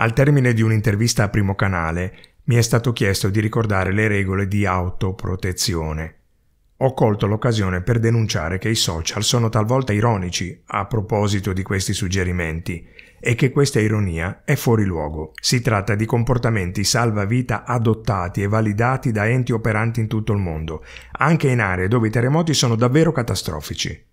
Al termine di un'intervista a Primo Canale mi è stato chiesto di ricordare le regole di autoprotezione. Ho colto l'occasione per denunciare che i social sono talvolta ironici a proposito di questi suggerimenti e che questa ironia è fuori luogo. Si tratta di comportamenti salvavita adottati e validati da enti operanti in tutto il mondo, anche in aree dove i terremoti sono davvero catastrofici.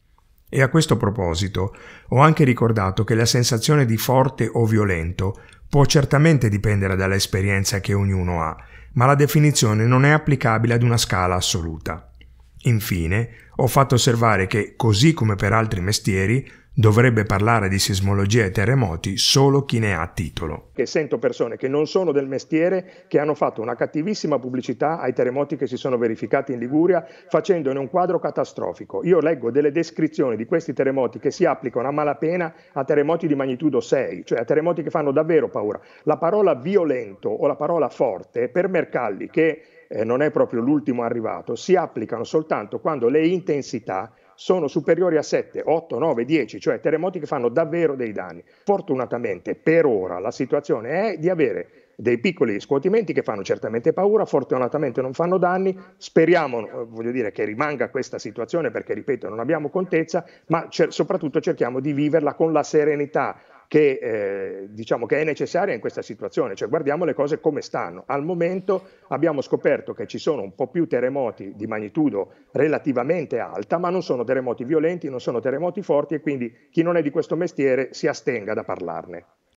E a questo proposito ho anche ricordato che la sensazione di forte o violento può certamente dipendere dall'esperienza che ognuno ha, ma la definizione non è applicabile ad una scala assoluta. Infine, ho fatto osservare che, così come per altri mestieri, Dovrebbe parlare di sismologia e terremoti solo chi ne ha titolo. Che sento persone che non sono del mestiere, che hanno fatto una cattivissima pubblicità ai terremoti che si sono verificati in Liguria, facendone un quadro catastrofico. Io leggo delle descrizioni di questi terremoti che si applicano a malapena a terremoti di magnitudo 6, cioè a terremoti che fanno davvero paura. La parola violento o la parola forte per Mercalli, che eh, non è proprio l'ultimo arrivato, si applicano soltanto quando le intensità sono superiori a 7, 8, 9, 10, cioè terremoti che fanno davvero dei danni. Fortunatamente per ora la situazione è di avere dei piccoli scuotimenti che fanno certamente paura, fortunatamente non fanno danni, speriamo eh, voglio dire, che rimanga questa situazione perché, ripeto, non abbiamo contezza, ma cer- soprattutto cerchiamo di viverla con la serenità che, eh, diciamo che è necessaria in questa situazione, cioè guardiamo le cose come stanno. Al momento abbiamo scoperto che ci sono un po' più terremoti di magnitudo relativamente alta, ma non sono terremoti violenti, non sono terremoti forti e quindi chi non è di questo mestiere si astenga da parlarne.